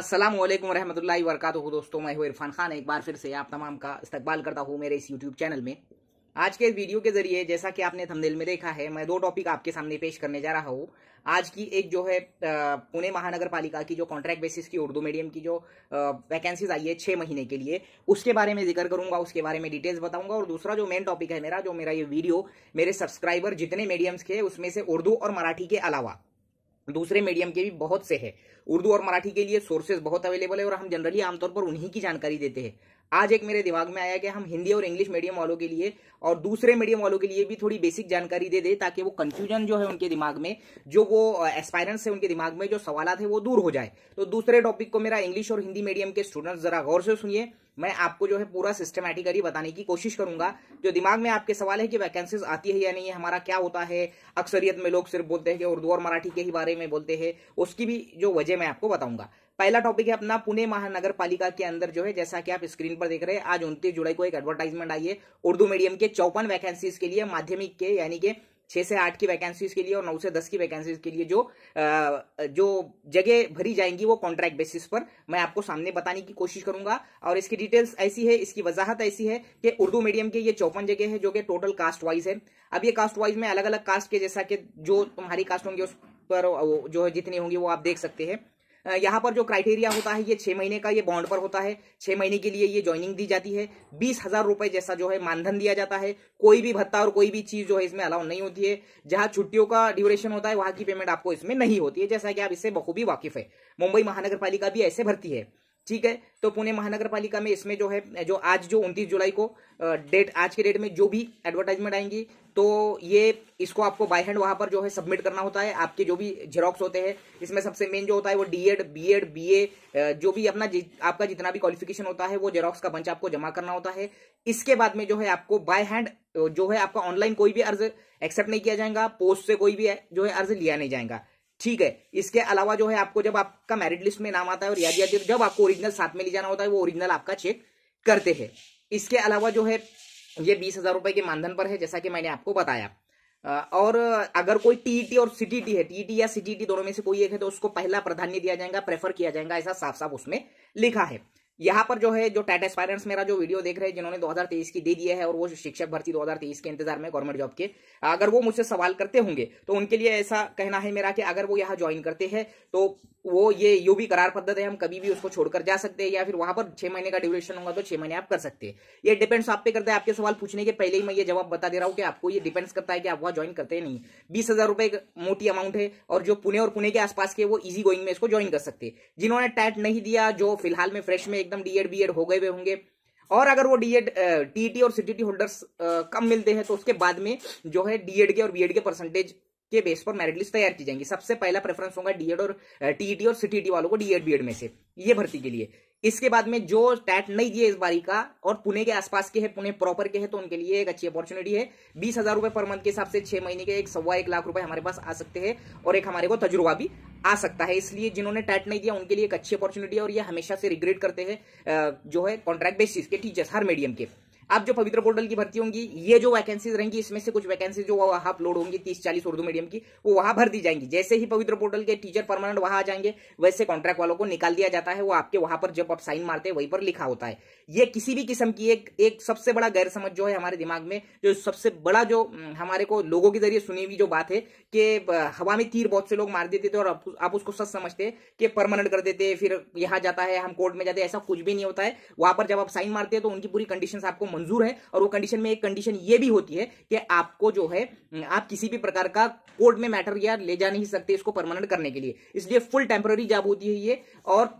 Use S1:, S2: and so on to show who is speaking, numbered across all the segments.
S1: असलम वरहमल वर्क दोस्तों मैं हूँ इरफान खान एक बार फिर से आप तमाम का इस्तकबाल करता हूँ मेरे इस यूट्यूब चैनल में आज के वीडियो के जरिए जैसा कि आपने थंबनेल में देखा है मैं दो टॉपिक आपके सामने पेश करने जा रहा हूँ आज की एक जो है पुणे महानगर पालिका की जो कॉन्ट्रैक्ट बेसिस की उर्दू मीडियम की जो वैकेंसीज आई है छः महीने के लिए उसके बारे में जिक्र करूंगा उसके बारे में डिटेल्स बताऊंगा और दूसरा जो मेन टॉपिक है मेरा जो मेरा ये वीडियो मेरे सब्सक्राइबर जितने मीडियम्स के उसमें से उर्दू और मराठी के अलावा दूसरे मीडियम के भी बहुत से है उर्दू और मराठी के लिए सोर्सेज बहुत अवेलेबल है और हम जनरली आमतौर पर उन्हीं की जानकारी देते हैं आज एक मेरे दिमाग में आया कि हम हिंदी और इंग्लिश मीडियम वालों के लिए और दूसरे मीडियम वालों के लिए भी थोड़ी बेसिक जानकारी दे दे ताकि वो कंफ्यूजन जो है उनके दिमाग में जो वो एस्पायरेंट्स है उनके दिमाग में जो सवाल है वो दूर हो जाए तो दूसरे टॉपिक को मेरा इंग्लिश और हिंदी मीडियम के स्टूडेंट्स जरा गौर से सुनिए मैं आपको जो है पूरा सिस्टमेटिकली बताने की कोशिश करूंगा जो दिमाग में आपके सवाल है कि वैकेंसीज आती है या नहीं है हमारा क्या होता है अक्सरियत में लोग सिर्फ बोलते हैं कि उर्दू और मराठी के ही बारे में बोलते हैं उसकी भी जो वजह मैं आपको बताऊंगा पहला टॉपिक है अपना पुणे महानगर पालिका के अंदर जो है जैसा कि आप स्क्रीन पर देख रहे हैं आज उनतीस जुलाई को एक एडवर्टाइजमेंट आई है उर्दू मीडियम के चौपन वैकेंसीज के लिए माध्यमिक के यानी कि छह से आठ की वैकेंसीज के लिए और नौ से दस की वैकेंसीज के लिए जो जो जगह भरी जाएंगी वो कॉन्ट्रैक्ट बेसिस पर मैं आपको सामने बताने की कोशिश करूंगा और इसकी डिटेल्स ऐसी है इसकी वजाहत ऐसी है कि उर्दू मीडियम के ये चौपन जगह है जो कि टोटल कास्ट वाइज है अब ये कास्ट वाइज में अलग अलग कास्ट के जैसा कि जो तुम्हारी कास्ट होंगी उस पर जो है जितनी होंगी वो आप देख सकते हैं यहाँ पर जो क्राइटेरिया होता है ये छह महीने का ये बॉन्ड पर होता है छह महीने के लिए ये ज्वाइनिंग दी जाती है बीस हजार रुपए जैसा जो है मानधन दिया जाता है कोई भी भत्ता और कोई भी चीज़ जो है इसमें अलाउ नहीं होती है जहां छुट्टियों का ड्यूरेशन होता है वहां की पेमेंट आपको इसमें नहीं होती है जैसा कि आप इससे बखूबी वाकिफ है मुंबई महानगर भी ऐसे भर्ती है ठीक है तो पुणे महानगर पालिका में इसमें जो है जो आज जो उनतीस जुलाई को डेट आज के डेट में जो भी एडवर्टाइजमेंट आएंगी तो ये इसको आपको बाय हैंड वहां पर जो है सबमिट करना होता है आपके जो भी जेरोक्स होते हैं इसमें सबसे मेन जो होता है वो डीएड बीएड बीए जो भी अपना जि, आपका जितना भी क्वालिफिकेशन होता है वो जेरोक्स का बंच आपको जमा करना होता है इसके बाद में जो है आपको बाय हैंड जो है आपका ऑनलाइन कोई भी अर्ज एक्सेप्ट नहीं किया जाएगा पोस्ट से कोई भी जो है अर्ज लिया नहीं जाएगा ठीक है इसके अलावा जो है आपको जब आपका मेरिट लिस्ट में नाम आता है और याद याद जब आपको ओरिजिनल साथ में ले जाना होता है वो ओरिजिनल आपका चेक करते हैं इसके अलावा जो है ये बीस हजार रुपए के मानधन पर है जैसा कि मैंने आपको बताया और अगर कोई टीईटी e और सीटीटी e है टीईटी e या सीटीटी दोनों में से कोई एक है तो उसको पहला प्राधान्य दिया जाएगा प्रेफर किया जाएगा ऐसा साफ साफ उसमें लिखा है यहाँ पर जो है जो टाटा एस्पायरेंट्स मेरा जो वीडियो देख रहे हैं जिन्होंने 2023 की दे दी है और वो शिक्षक भर्ती 2023 के इंतजार में गवर्नमेंट जॉब के अगर वो मुझसे सवाल करते होंगे तो उनके लिए ऐसा कहना है मेरा कि अगर वो यहाँ ज्वाइन करते हैं तो वो ये यू भी करार पद्धत है हम कभी भी उसको छोड़कर जा सकते हैं या फिर वहां पर छह महीने का ड्यूरेशन होगा तो छह महीने आप कर सकते हैं ये डिपेंड्स आप पे करता है आपके सवाल पूछने के पहले ही मैं ये जवाब बता दे रहा हूँ कि आपको ये डिपेंड्स करता है कि आप वहां ज्वाइन करते हैं नहीं बीस हजार रुपए मोटी अमाउंट है और जो पुणे और पुणे के आसपास के वो इजी गोइंग में इसको ज्वाइन कर सकते हैं जिन्होंने टैट नहीं दिया जो फिलहाल में फ्रेश में एकदम डीएड बी हो गए हुए होंगे और अगर वो डीएड टीटी और सीटीटी होल्डर्स कम मिलते हैं तो उसके बाद में जो है डीएड के और बीएड के परसेंटेज के बेस पर मेरिट लिस्ट तैयार की जाएंगी सबसे पहला प्रेफरेंस होगा डीएड और टीईटी e और सीटीटी e वालों को डीएड बीएड में से ये भर्ती के लिए इसके बाद में जो टैट नहीं दिए इस बारी का और पुणे के आसपास के है पुणे प्रॉपर के है तो उनके लिए एक अच्छी अपॉर्चुनिटी है बीस हजार रुपए पर मंथ के हिसाब से छह महीने के एक सवा एक लाख रुपए हमारे पास आ सकते हैं और एक हमारे को तजुर्बा भी आ सकता है इसलिए जिन्होंने टैट नहीं दिया उनके लिए एक अच्छी अपॉर्चुनिटी है और ये हमेशा से रिग्रेट करते हैं जो है कॉन्ट्रैक्ट बेसिस के टीचर्स हर मीडियम के अब जो पवित्र पोर्टल की भर्ती होंगी ये जो वैकेंसीज रहेंगी इसमें से कुछ वैकेंसी जो वहां अपलोड होंगी तीस चालीस उर्दू मीडियम की वो वहां भर दी जाएंगी जैसे ही पवित्र पोर्टल के टीचर परमानेंट वहां आ जाएंगे वैसे कॉन्ट्रैक्ट वालों को निकाल दिया जाता है वो आपके वहां पर जब आप साइन मारते हैं वहीं पर लिखा होता है ये किसी भी किस्म की एक एक सबसे बड़ा गैर समझ जो है हमारे दिमाग में जो सबसे बड़ा जो हम्म, हमारे को लोगों के जरिए सुनी हुई जो बात है कि हवा में तीर बहुत से लोग मार देते थे और आप उसको सच समझते कि परमानेंट कर देते फिर यहां जाता है हम कोर्ट में जाते ऐसा कुछ भी नहीं होता है वहां पर जब आप साइन मारते हैं तो उनकी पूरी कंडीशन आपको मंजूर है और वो कंडीशन में एक कंडीशन ये भी होती है कि आपको जो है हम्म, आप किसी भी प्रकार का कोर्ट में मैटर या ले जा नहीं सकते इसको परमानेंट करने के लिए इसलिए फुल टेम्पररी जॉब होती है ये और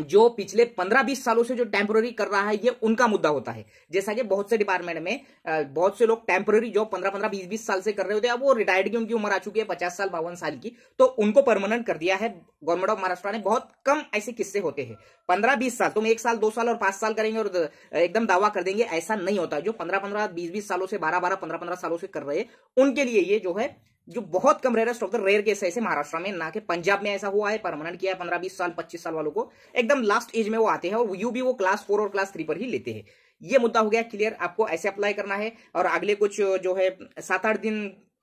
S1: जो पिछले पंद्रह बीस सालों से जो टेम्पोररी कर रहा है ये उनका मुद्दा होता है जैसा कि बहुत से डिपार्टमेंट में बहुत से लोग टेम्पररी जॉब पंद्रह पंद्रह बीस बीस साल से कर रहे होते हैं अब वो रिटायर्ड की उनकी उम्र आ चुकी है पचास साल बावन साल की तो उनको परमानेंट कर दिया है गवर्नमेंट ऑफ महाराष्ट्र ने बहुत कम ऐसे किस्से होते हैं पंद्रह बीस साल तुम एक साल दो साल और पांच साल करेंगे और एकदम दावा कर देंगे ऐसा नहीं होता जो पंद्रह पंद्रह बीस बीस सालों से बारह बारह पंद्रह पंद्रह सालों से कर रहे हैं उनके लिए ये जो है जो बहुत कम रेयर स्टॉक था रेयर केस ऐसे महाराष्ट्र में ना कि पंजाब में ऐसा हुआ है परमानेंट किया है पंद्रह बीस साल पच्चीस साल वालों को एकदम लास्ट एज में वो आते हैं और यू भी वो क्लास फोर और क्लास थ्री पर ही लेते हैं ये मुद्दा हो गया क्लियर आपको ऐसे अप्लाई करना है और अगले कुछ जो है सात आठ दिन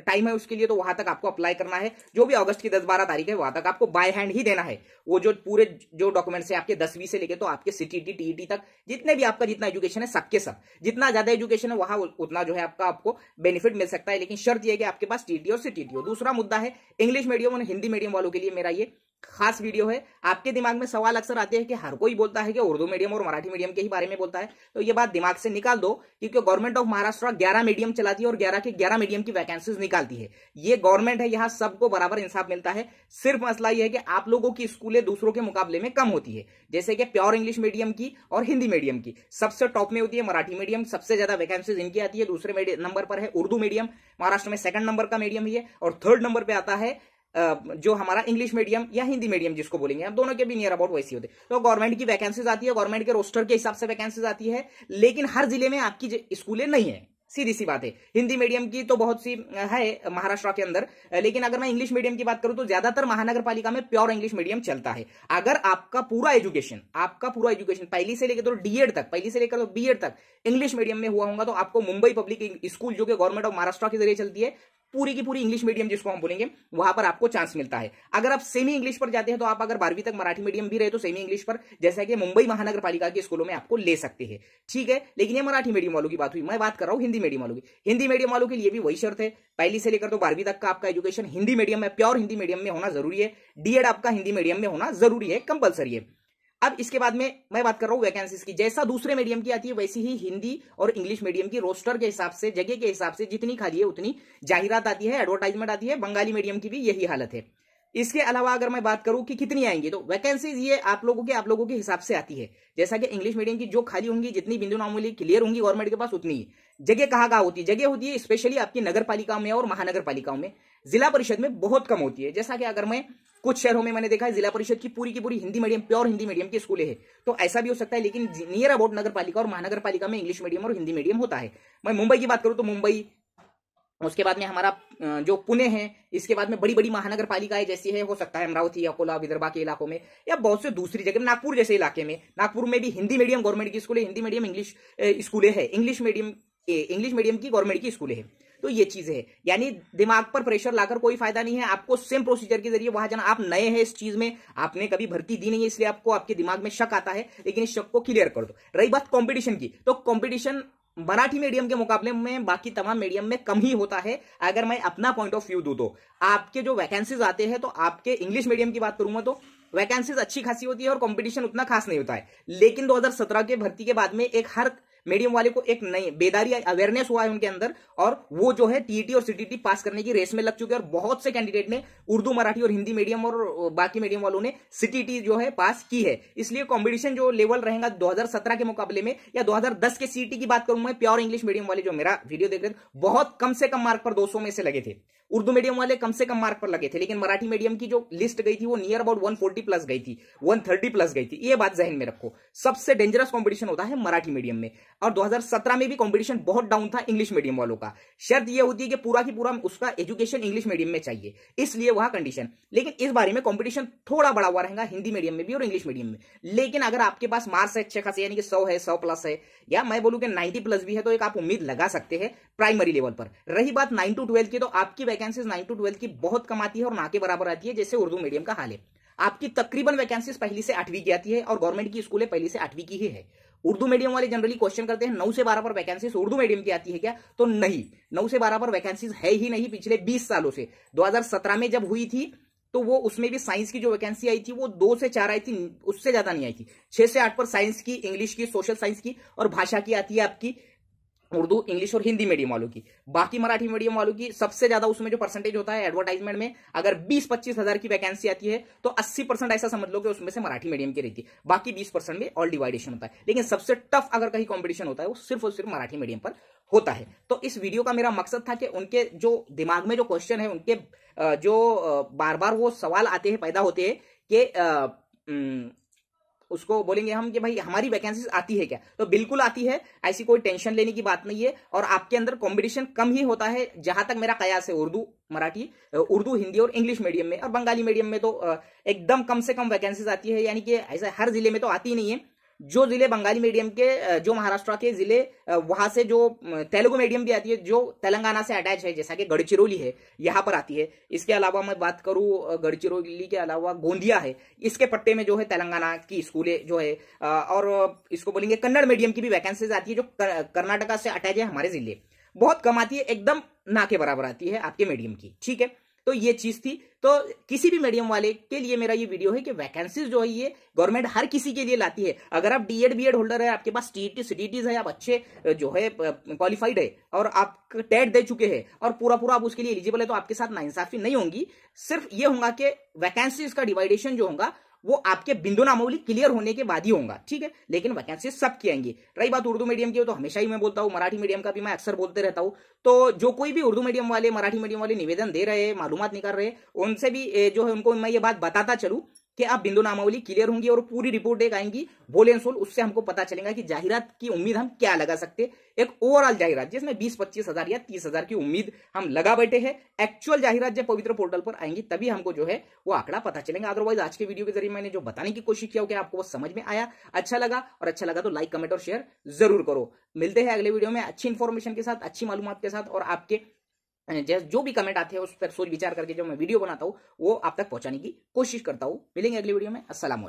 S1: टाइम है उसके लिए तो वहां तक आपको अप्लाई करना है जो भी अगस्त की दस बारह तारीख है वहां तक आपको बाय हैंड ही देना है वो जो पूरे जो डॉक्यूमेंट्स है आपके दसवीं से लेके तो आपके सीटीटी टीईटी e तक जितने भी आपका जितना एजुकेशन है सबके सब जितना ज्यादा एजुकेशन है वहां उतना जो है आपका आपको बेनिफिट मिल सकता है लेकिन शर्त यह है कि आपके पास टीटी e और सीटीटी हो दूसरा मुद्दा है इंग्लिश मीडियम और हिंदी मीडियम वालों के लिए मेरा ये खास वीडियो है आपके दिमाग में सवाल अक्सर आते हैं कि हर कोई बोलता है कि उर्दू मीडियम और मराठी मीडियम के ही बारे में बोलता है तो ये बात दिमाग से निकाल दो क्योंकि गवर्नमेंट ऑफ महाराष्ट्र 11 मीडियम चलाती है और 11 के 11 मीडियम की वैकेंसीज निकालती है ये गवर्नमेंट है यहाँ सबको बराबर इंसाफ मिलता है सिर्फ मसला यह है कि आप लोगों की स्कूलें दूसरों के मुकाबले में कम होती है जैसे कि प्योर इंग्लिश मीडियम की और हिंदी मीडियम की सबसे टॉप में होती है मराठी मीडियम सबसे ज्यादा वैकेंसीज इनकी आती है दूसरे नंबर पर है उर्दू मीडियम महाराष्ट्र में सेकंड नंबर का मीडियम ही है और थर्ड नंबर पर आता है जो हमारा इंग्लिश मीडियम या हिंदी मीडियम जिसको बोलेंगे हम दोनों के भी नियर अबाउट वैसी होते तो गवर्नमेंट की वैकेंसीज आती है गवर्नमेंट के रोस्टर के हिसाब से वैकेंसीज आती है लेकिन हर जिले में आपकी स्कूलें नहीं है सीधी सी बात है हिंदी मीडियम की तो बहुत सी है महाराष्ट्र के अंदर लेकिन अगर मैं इंग्लिश मीडियम की बात करूं तो ज्यादातर महानगर पालिका में प्योर इंग्लिश मीडियम चलता है अगर आपका पूरा एजुकेशन आपका पूरा एजुकेशन पहली से लेकर तो डीएड तक पहली से लेकर तो बीएड तक इंग्लिश मीडियम में हुआ होगा तो आपको मुंबई पब्लिक स्कूल जो कि गवर्नमेंट ऑफ महाराष्ट्र के जरिए चलती है पूरी की पूरी इंग्लिश मीडियम जिसको हम बोलेंगे वहां पर आपको चांस मिलता है अगर आप सेमी इंग्लिश पर जाते हैं तो आप अगर बारहवीं तक मराठी मीडियम भी रहे तो सेमी इंग्लिश पर जैसा कि मुंबई महानगर पालिका के स्कूलों में आपको ले सकते हैं ठीक है लेकिन ये मराठी मीडियम वालों की बात हुई मैं बात कर रहा हूं हिंदी मीडियम वालों की हिंदी मीडियम वालों के लिए भी वही शर्त है पहली से लेकर तो बारहवीं तक का आपका एजुकेशन हिंदी मीडियम में प्योर हिंदी मीडियम में होना जरूरी है डीएड आपका हिंदी मीडियम में होना जरूरी है कंपलसरी है अब इसके बाद में मैं बात कर रहा हूं वैकेंसीज की जैसा दूसरे मीडियम की आती है वैसी ही हिंदी और इंग्लिश मीडियम की रोस्टर के हिसाब से जगह के हिसाब से जितनी खाली है उतनी जाहिरात आती है एडवर्टाइजमेंट आती है बंगाली मीडियम की भी यही हालत है इसके अलावा अगर मैं बात करूं कि कितनी आएंगी तो वैकेंसीज ये आप लोगों के आप लोगों के हिसाब से आती है जैसा कि इंग्लिश मीडियम की जो खाली होंगी जितनी बिंदु नॉर्मली क्लियर होंगी गवर्नमेंट के पास उतनी ही जगह कहाँ कहाँ होती है जगह होती है स्पेशली आपकी नगर पालिकाओं में और महानगर पालिकाओं में जिला परिषद में बहुत कम होती है जैसा कि अगर मैं कुछ शहरों में मैंने देखा है जिला परिषद की पूरी की पूरी Hindi medium pure Hindi medium के स्कूलें हैं तो ऐसा भी हो सकता है लेकिन नियर अबाउट नगर पालिका और महानगर पालिका में इंग्लिश मीडियम और हिंदी मीडियम होता है मैं मुंबई की बात करूं तो मुंबई उसके बाद में हमारा जो पुणे है इसके बाद में बड़ी बड़ी महानगर पालिकाएं जैसी है हो सकता है अमरावती अकोला विदर्भा के इलाकों में या बहुत से दूसरी जगह नागपुर जैसे इलाके में नागपुर में भी हिंदी मीडियम गवर्नमेंट की स्कूल है हिंदी मीडियम इंग्लिश स्कूलें है इंग्लिश मीडियम इंग्लिश मीडियम की गवर्नमेंट की स्कूलें हैं तो ये चीजें है यानी दिमाग पर प्रेशर लाकर कोई फायदा नहीं है आपको सेम प्रोसीजर के जरिए वहां जाना आप नए हैं इस चीज में आपने कभी भर्ती दी नहीं है इसलिए आपको आपके दिमाग में शक आता है लेकिन इस शक को क्लियर कर दो रही बात कॉम्पिटिशन की तो कॉम्पिटिशन मराठी मीडियम के मुकाबले में बाकी तमाम मीडियम में कम ही होता है अगर मैं अपना पॉइंट ऑफ व्यू दू तो आपके जो वैकेंसीज आते हैं तो आपके इंग्लिश मीडियम की बात करूंगा तो वैकेंसीज अच्छी खासी होती है और कंपटीशन उतना खास नहीं होता है लेकिन 2017 के भर्ती के बाद में एक हर मीडियम वाले को एक नई बेदारी अवेयरनेस हुआ है उनके अंदर और वो जो है टीईटी e और सीटीटी e पास करने की रेस में लग चुके हैं और बहुत से कैंडिडेट ने उर्दू मराठी और हिंदी मीडियम और बाकी मीडियम वालों ने सीटीटी e जो है पास की है इसलिए कॉम्पिटिशन जो लेवल रहेगा दो के मुकाबले में या दो के सीटी की बात करूं मैं प्योर इंग्लिश मीडियम वाले जो मेरा वीडियो देख रहे थे बहुत कम से कम मार्क पर दो में से लगे थे उर्दू मीडियम वाले कम से कम मार्क पर लगे थे लेकिन मराठी मीडियम की जो लिस्ट गई थी वो नियर अबाउट 140 प्लस गई थी 130 प्लस गई थी ये बात जहन में रखो सबसे डेंजरस कॉम्पिटिशन होता है मराठी मीडियम में और 2017 में भी कंपटीशन बहुत डाउन था इंग्लिश मीडियम वालों का शर्त यह होती है कि पूरा की पूरा उसका एजुकेशन इंग्लिश मीडियम में चाहिए इसलिए वहां कंडीशन लेकिन इस बारे में कॉम्पिटिशन थोड़ा बड़ा हुआ रहेगा हिंदी मीडियम में भी और इंग्लिश मीडियम में लेकिन अगर आपके पास मार्क्स है अच्छे खासे यानी कि सौ है सौ प्लस है या मैं बोलूँ कि नाइन्टी प्लस भी है तो एक आप उम्मीद लगा सकते हैं प्राइमरी लेवल पर रही बात नाइन टू ट्वेल्थ की तो आपकी वैकेंसीज नाइन टू ट्वेल्थ की बहुत कम आती है और ना के बराबर आती है जैसे उर्दू मीडियम का हाल है आपकी तकरीबन वैकेंसीज पहली से आठवीं की आती है और गवर्नमेंट की स्कूलें पहली से आठवीं की ही है उर्दू मीडियम वाले जनरली क्वेश्चन करते हैं नौ से बारह पर वैकेंसीज उर्दू मीडियम की आती है क्या तो नहीं नौ से बारह पर वैकेंसीज है ही नहीं पिछले बीस सालों से दो में जब हुई थी तो वो उसमें भी साइंस की जो वैकेंसी आई थी वो दो से चार आई थी उससे ज्यादा नहीं आई थी छह से आठ पर साइंस की इंग्लिश की सोशल साइंस की और भाषा की आती है आपकी उर्दू इंग्लिश और हिंदी मीडियम वालों की बाकी मराठी मीडियम वालों की सबसे ज्यादा उसमें जो परसेंटेज होता है एडवर्टाइजमेंट में अगर बीस पच्चीस हजार की वैकेंसी आती है तो अस्सी परसेंट ऐसा समझ लो कि उसमें से मराठी मीडियम की रहती है बाकी बीस परसेंट में ऑल डिवाइडेशन होता है लेकिन सबसे टफ अगर कहीं कॉम्पिटिशन होता है वो सिर्फ और सिर्फ मराठी मीडियम पर होता है तो इस वीडियो का मेरा मकसद था कि उनके जो दिमाग में जो क्वेश्चन है उनके जो बार बार वो सवाल आते हैं पैदा होते हैं कि उसको बोलेंगे हम कि भाई हमारी वैकेंसी आती है क्या तो बिल्कुल आती है ऐसी कोई टेंशन लेने की बात नहीं है और आपके अंदर कॉम्पिटिशन कम ही होता है जहां तक मेरा कयास है उर्दू मराठी उर्दू हिंदी और इंग्लिश मीडियम में और बंगाली मीडियम में तो एकदम कम से कम वैकेंसीज आती है यानी कि ऐसा हर जिले में तो आती ही नहीं है जो जिले बंगाली मीडियम के जो महाराष्ट्र के जिले वहां से जो तेलुगु मीडियम भी आती है जो तेलंगाना से अटैच है जैसा कि गढ़चिरौली है यहां पर आती है इसके अलावा मैं बात करूँ गढ़चिरौली के अलावा गोंदिया है इसके पट्टे में जो है तेलंगाना की स्कूलें जो है और इसको बोलेंगे कन्नड़ मीडियम की भी वैकेंसीज आती है जो कर्नाटका से अटैच है हमारे जिले बहुत कम आती है एकदम ना के बराबर आती है आपके मीडियम की ठीक है तो ये चीज थी तो किसी भी मीडियम वाले के लिए मेरा ये वीडियो है कि वैकेंसीज जो है ये गवर्नमेंट हर किसी के लिए लाती है अगर आप डीएड बीएड होल्डर है आपके पास टीटी सीटीटीज है आप अच्छे जो है क्वालिफाइड है और आप टेट दे चुके हैं और पूरा पूरा आप उसके लिए एलिजिबल है तो आपके साथ नाइंसाफी नहीं होंगी सिर्फ ये होगा कि वैकेंसीज का डिवाइडेशन जो होगा वो आपके बिंदु नामावली क्लियर होने के बाद ही होगा ठीक है लेकिन वैकेंसी सबकी आएंगी रही बात उर्दू मीडियम की हो तो हमेशा ही मैं बोलता हूँ मराठी मीडियम का भी मैं अक्सर बोलते रहता हूँ तो जो कोई भी उर्दू मीडियम वाले मराठी मीडियम वाले निवेदन दे रहे हैं मालूम निकाल रहे हैं उनसे भी जो है उनको मैं ये बात बताता चलू कि आप बिंदु नामावली क्लियर होंगी और पूरी रिपोर्ट एक आएंगी बोल एंड सोल उससे हमको पता चलेगा कि जाहिरात की उम्मीद हम क्या लगा सकते एक ओवरऑल जाहिरात जिसमें बीस पच्चीस हजार या तीस हजार की उम्मीद हम लगा बैठे हैं एक्चुअल जाहिरात जब पवित्र पोर्टल पर आएंगी तभी हमको जो है वो आंकड़ा पता चलेगा अदरवाइज आज के वीडियो के जरिए मैंने जो बताने की कोशिश किया होगी आपको वो समझ में आया अच्छा लगा और अच्छा लगा तो लाइक कमेंट और शेयर जरूर करो मिलते हैं अगले वीडियो में अच्छी इन्फॉर्मेशन के साथ अच्छी मालूम के साथ और आपके जो भी कमेंट आते हैं उस पर सोच विचार करके जो मैं वीडियो बनाता हूँ वो आप तक पहुंचाने की कोशिश करता हूँ मिलेंगे अगली वीडियो में असला